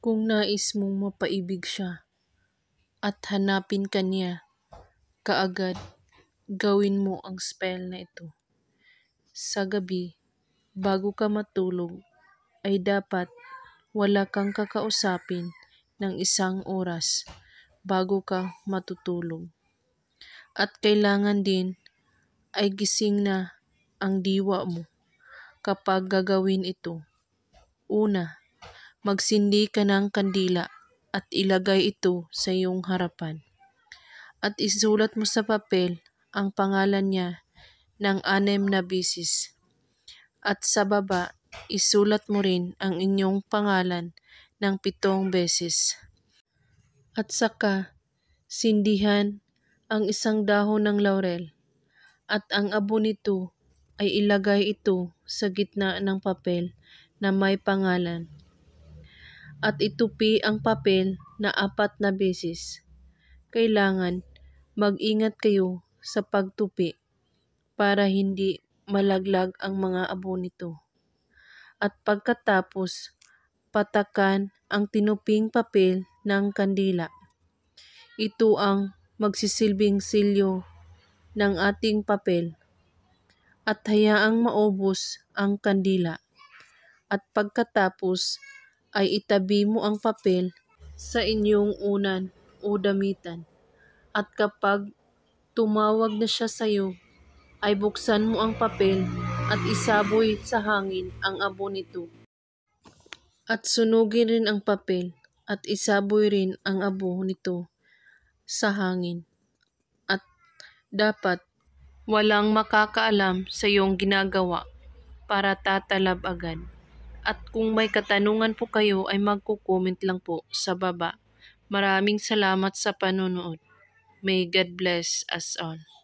Kung nais mong mapaibig siya at hanapin kanya kaagad, gawin mo ang spell na ito. Sa gabi, bago ka matulog, ay dapat wala kang kakausapin ng isang oras bago ka matutulog. At kailangan din ay gising na ang diwa mo kapag gagawin ito. Una, Magsindi ka ng kandila at ilagay ito sa iyong harapan. At isulat mo sa papel ang pangalan niya ng anem na bisis. At sa baba, isulat mo rin ang inyong pangalan ng pitong beses. At saka, sindihan ang isang dahon ng laurel at ang abo nito ay ilagay ito sa gitna ng papel na may pangalan at itupi ang papel na apat na beses. Kailangan mag-ingat kayo sa pagtupi para hindi malaglag ang mga abo nito. At pagkatapos, patakan ang tinuping papel ng kandila. Ito ang magsisilbing silyo ng ating papel at hayaang maubos ang kandila. At pagkatapos, ay itabi mo ang papel sa inyong unan o damitan. At kapag tumawag na siya sa iyo, ay buksan mo ang papel at isaboy sa hangin ang abo nito. At sunugin rin ang papel at isaboy rin ang abo nito sa hangin. At dapat walang makakaalam sa iyong ginagawa para tatalab agad. At kung may katanungan po kayo ay magko-comment lang po sa baba. Maraming salamat sa panonood. May God bless us all.